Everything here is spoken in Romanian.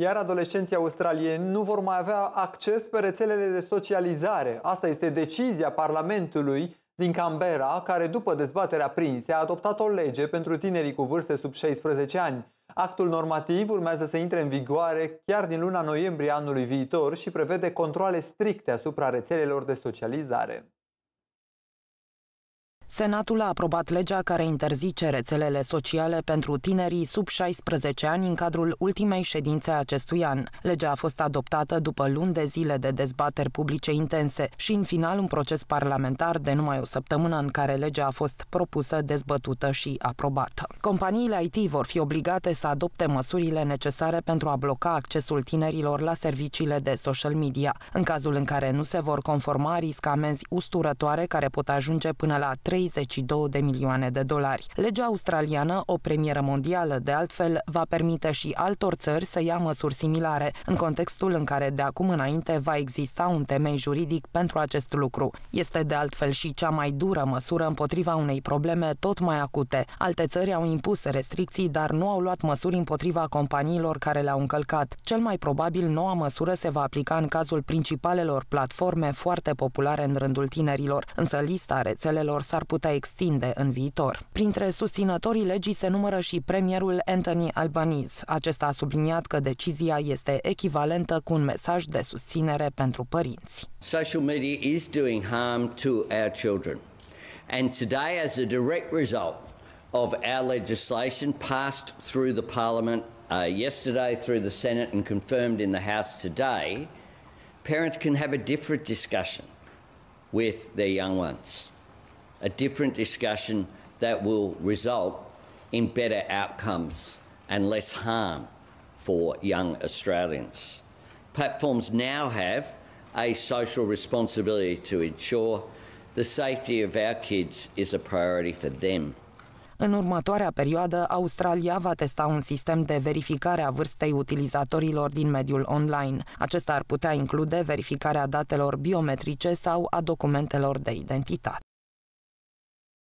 iar adolescenții australieni nu vor mai avea acces pe rețelele de socializare. Asta este decizia Parlamentului din Canberra, care după dezbaterea prinse a adoptat o lege pentru tinerii cu vârste sub 16 ani. Actul normativ urmează să intre în vigoare chiar din luna noiembrie anului viitor și prevede controle stricte asupra rețelelor de socializare. Senatul a aprobat legea care interzice rețelele sociale pentru tinerii sub 16 ani în cadrul ultimei ședințe a acestui an. Legea a fost adoptată după luni de zile de dezbateri publice intense și în final un proces parlamentar de numai o săptămână în care legea a fost propusă, dezbătută și aprobată. Companiile IT vor fi obligate să adopte măsurile necesare pentru a bloca accesul tinerilor la serviciile de social media. În cazul în care nu se vor conforma, risca amenzi usturătoare care pot ajunge până la 3 32 de milioane de dolari. Legea australiană, o premieră mondială, de altfel, va permite și altor țări să ia măsuri similare, în contextul în care de acum înainte va exista un temei juridic pentru acest lucru. Este de altfel și cea mai dură măsură împotriva unei probleme tot mai acute. Alte țări au impus restricții, dar nu au luat măsuri împotriva companiilor care le-au încălcat. Cel mai probabil, noua măsură se va aplica în cazul principalelor platforme foarte populare în rândul tinerilor, însă lista rețelelor s-ar putea putea extinde în viitor. Printre susținătorii legii se numără și premierul Anthony Albanese. Acesta a subliniat că decizia este echivalentă cu un mesaj de susținere pentru părinți. Social media is doing harm to our children. And today, as a direct result of our legislation passed through the Parliament uh, yesterday, through the Senate, and confirmed in the House today, parents can have a different discussion with their young ones a different discussion that will result in better outcomes and less harm for young Australians. Platforms now have a social responsibility to ensure the safety of our kids is a priority for them. În următoarea perioadă, Australia va testa un sistem de verificare a vârstei utilizatorilor din mediul online. Acesta ar putea include verificarea datelor biometrice sau a documentelor de identitate.